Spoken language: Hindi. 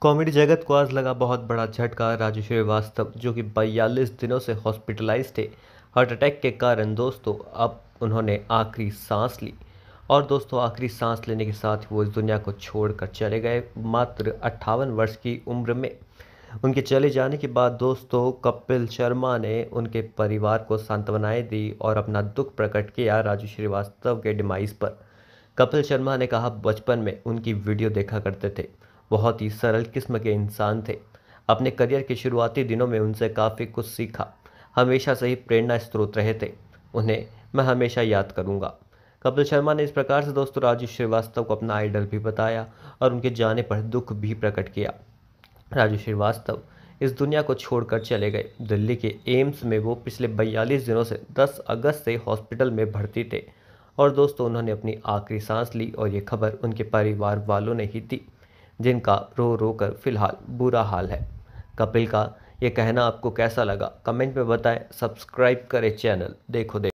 कॉमेडी जगत को आज लगा बहुत बड़ा झटका राजू श्रीवास्तव जो कि बयालीस दिनों से हॉस्पिटलाइज थे हार्ट अटैक के कारण दोस्तों अब उन्होंने आखिरी सांस ली और दोस्तों आखिरी सांस लेने के साथ वो इस दुनिया को छोड़कर चले गए मात्र अट्ठावन वर्ष की उम्र में उनके चले जाने के बाद दोस्तों कपिल शर्मा ने उनके परिवार को सांत्वनाएं दी और अपना दुख प्रकट किया राजू श्रीवास्तव के डिमाइस पर कपिल शर्मा ने कहा बचपन में उनकी वीडियो देखा करते थे बहुत ही सरल किस्म के इंसान थे अपने करियर के शुरुआती दिनों में उनसे काफ़ी कुछ सीखा हमेशा से ही प्रेरणा स्रोत रहे थे उन्हें मैं हमेशा याद करूंगा कपिल शर्मा ने इस प्रकार से दोस्तों राजू श्रीवास्तव को अपना आइडल भी बताया और उनके जाने पर दुख भी प्रकट किया राजू श्रीवास्तव इस दुनिया को छोड़कर चले गए दिल्ली के एम्स में वो पिछले बयालीस दिनों से 10 अगस्त से हॉस्पिटल में भर्ती थे और दोस्तों उन्होंने अपनी आखिरी सांस ली और ये खबर उनके परिवार वालों ने ही दी जिनका रो रो कर फिलहाल बुरा हाल है कपिल का ये कहना आपको कैसा लगा कमेंट में बताएं सब्सक्राइब करें चैनल देखो देख